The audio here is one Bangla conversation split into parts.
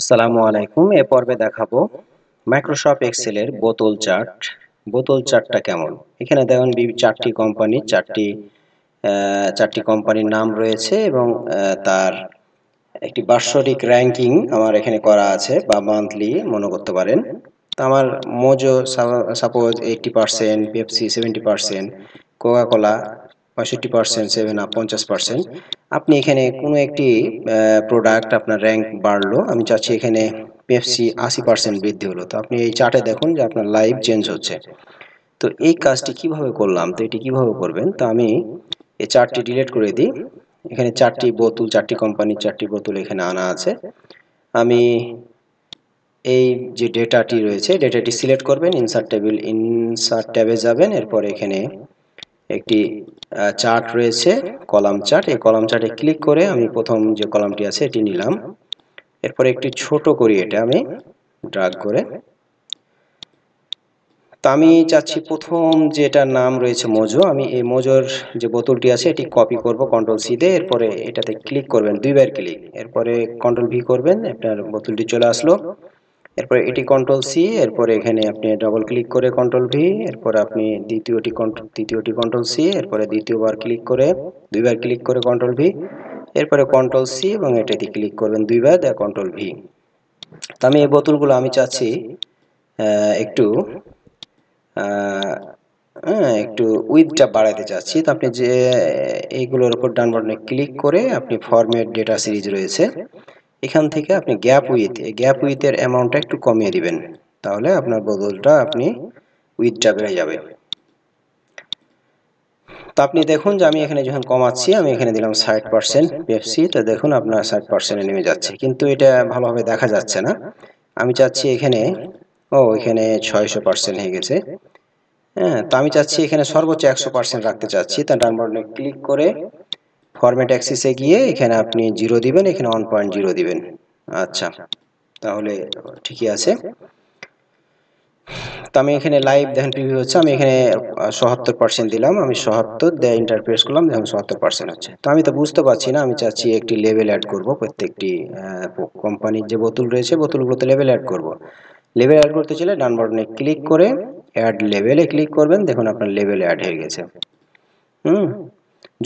আসসালামু আলাইকুম এ পর্বে দেখাবো মাইক্রোসফট এক্সেলের বোতল চার্ট বোতল চার্টটা কেমন এখানে দেখুন চারটি কোম্পানি চারটি চারটি কোম্পানির নাম রয়েছে এবং তার একটি বার্ষিক র্যাঙ্কিং আমার এখানে করা আছে বা মান্থলি মনে করতে পারেন তো আমার Mojo suppose eighty percent Pepsi seventy percent Coca Cola পঁয়ষট্টি পার্সেন্ট সেভেন আপ পঞ্চাশ পার্সেন্ট আপনি এখানে কোনো একটি প্রোডাক্ট আপনার র্যাঙ্ক বাড়লো আমি চাচ্ছি এখানে পেপসি আশি পার্সেন্ট বৃদ্ধি হলো তো আপনি এই চার্টে দেখুন যে আপনার লাইফ চেঞ্জ হচ্ছে তো এই কাজটি কিভাবে করলাম তো এটি কিভাবে করবেন তো আমি এই চার্টটি ডিলিট করে দিই এখানে চারটি বোতল চারটি কোম্পানির চারটি বোতল এখানে আনা আছে আমি এই যে ডেটাটি রয়েছে ডেটাটি সিলেক্ট করবেন ইনসার্ট টেবিল ইনসার্ট ট্যাবে যাবেন এরপর এখানে একটি চার্ট রয়েছে কলাম চার্ট এই কলাম চার্টে ক্লিক করে আমি প্রথম যে কলামটি আছে এটি নিলাম এরপরে একটি ছোট করি এটা আমি ড্রাগ করে তা আমি চাচ্ছি প্রথম যেটা নাম রয়েছে মজো আমি এই মজোর যে বোতলটি আছে এটি কপি করব কন্ট্রোল সি দিয়ে এরপরে এটাতে ক্লিক করবেন দুইবার ক্লিক এরপরে কন্ট্রোল ভি করবেন আপনার বোতলটি চলে আসলো এরপরে এটি কন্ট্রোল সি এরপরে এখানে আপনি ডবল ক্লিক করে কন্ট্রোল ভি এরপর আপনি দ্বিতীয়টি কন্ট্রোল তৃতীয়টি কন্ট্রোল সি এরপরে দ্বিতীয়বার ক্লিক করে দুইবার ক্লিক করে কন্ট্রোল ভি এরপরে কন্ট্রোল সি এবং এটাতে ক্লিক করবেন দুইবার দেয় কন্ট্রোল ভি তো আমি এই বোতলগুলো আমি চাচ্ছি একটু একটু উইথটা বাড়াতে চাচ্ছি তো আপনি যে এইগুলোর উপর ডান বাটনে ক্লিক করে আপনি ফর্মের ডেটা সিরিজ রয়েছে এখান থেকে আপনি গ্যাপ উইথ গ্যাপ উইথের অ্যামাউন্টটা একটু কমিয়ে দিবেন তাহলে আপনার বদলটা আপনি উইথটা বেড়ে যাবে তো আপনি দেখুন যে আমি এখানে যখন কমাচ্ছি আমি এখানে দিলাম ষাট পার্সেন্ট পেপসি তো দেখুন আপনার ষাট পার্সেন্টে নেমে যাচ্ছে কিন্তু এটা ভালোভাবে দেখা যাচ্ছে না আমি চাচ্ছি এখানে ও এখানে ছয়শো পার্সেন্ট হয়ে গেছে হ্যাঁ তো আমি চাচ্ছি এখানে সর্বোচ্চ একশো পার্সেন্ট রাখতে চাচ্ছি তা ডানবাটনে ক্লিক করে ফরম্যাট অ্যাক্সিসে গিয়ে এখানে আপনি জিরো দিবেন এখানে ওয়ান পয়েন্ট জিরো দিবেন আচ্ছা তাহলে ঠিকই আছে তো আমি এখানে লাইভ দেখেন প্রিভিউ হচ্ছে আমি এখানে সহাত্তর পার্সেন্ট দিলাম আমি সহাত্তর দেয় ইন্টারপ্রেস করলাম দেখুন সহাত্তর পার্সেন্ট হচ্ছে তো আমি তো বুঝতে পারছি না আমি চাচ্ছি একটি লেভেল অ্যাড করব প্রত্যেকটি কোম্পানির যে বোতল রয়েছে বোতলগুলোতে লেভেল অ্যাড করব লেভেল অ্যাড করতে চাইলে ডান বটনে ক্লিক করে অ্যাড লেভেলে ক্লিক করবেন দেখুন আপনার লেভেল অ্যাড হয়ে গেছে হুম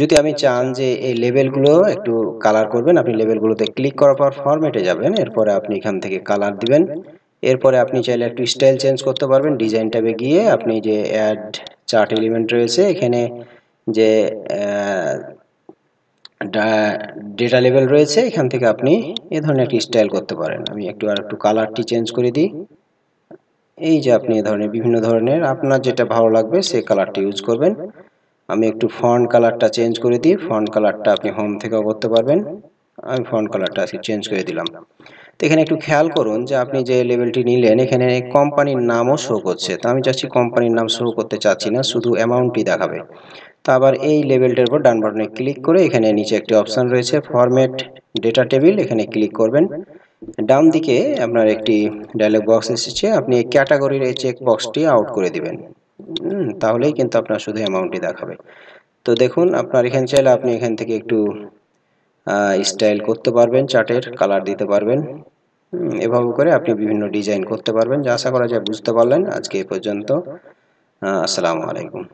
যদি আমি চান যে এই লেবেলগুলো একটু কালার করবেন আপনি লেবেলগুলোতে ক্লিক করার পর ফরম্যাটে যাবেন এরপরে আপনি এখান থেকে কালার দিবেন এরপরে আপনি চাইলে একটু স্টাইল চেঞ্জ করতে পারবেন ডিজাইন ট্যাবে গিয়ে আপনি যে অ্যাড চার্ট এলিমেন্ট রয়েছে এখানে যে ডেটা লেভেল রয়েছে এখান থেকে আপনি এ ধরনের একটি স্টাইল করতে পারেন আমি একটু আর একটু কালারটি চেঞ্জ করে দিই এই যে আপনি এ ধরনের বিভিন্ন ধরনের আপনার যেটা ভালো লাগবে সেই কালারটি ইউজ করবেন আমি একটু ফন্ট কালারটা চেঞ্জ করে দিই ফন্ট কালারটা আপনি হোম থেকেও করতে পারবেন আমি ফন্ট কালারটা আজকে চেঞ্জ করে দিলাম তো এখানে একটু খেয়াল করুন যে আপনি যে লেভেলটি নিলেন এখানে কোম্পানির নামও শো করছে তো আমি চাচ্ছি কোম্পানির নাম শো করতে চাচ্ছি না শুধু অ্যামাউন্টই দেখাবে তো আবার এই লেভেলটার উপর ডান বাটনে ক্লিক করে এখানে নিচে একটি অপশান রয়েছে ফরম্যাট ডেটা টেবিল এখানে ক্লিক করবেন ডান দিকে আপনার একটি ডায়লগ বক্স এসেছে আপনি ক্যাটাগরির এই চেক বক্সটি আউট করে দিবেন তাহলেই কিন্তু আপনার শুধু অ্যামাউন্টটি দেখাবে তো দেখুন আপনার এখানে চাইলে আপনি এখান থেকে একটু স্টাইল করতে পারবেন চার্টের কালার দিতে পারবেন এভাবে করে আপনি বিভিন্ন ডিজাইন করতে পারবেন যা আশা করা যায় বুঝতে পারলেন আজকে এ পর্যন্ত আসসালামু আলাইকুম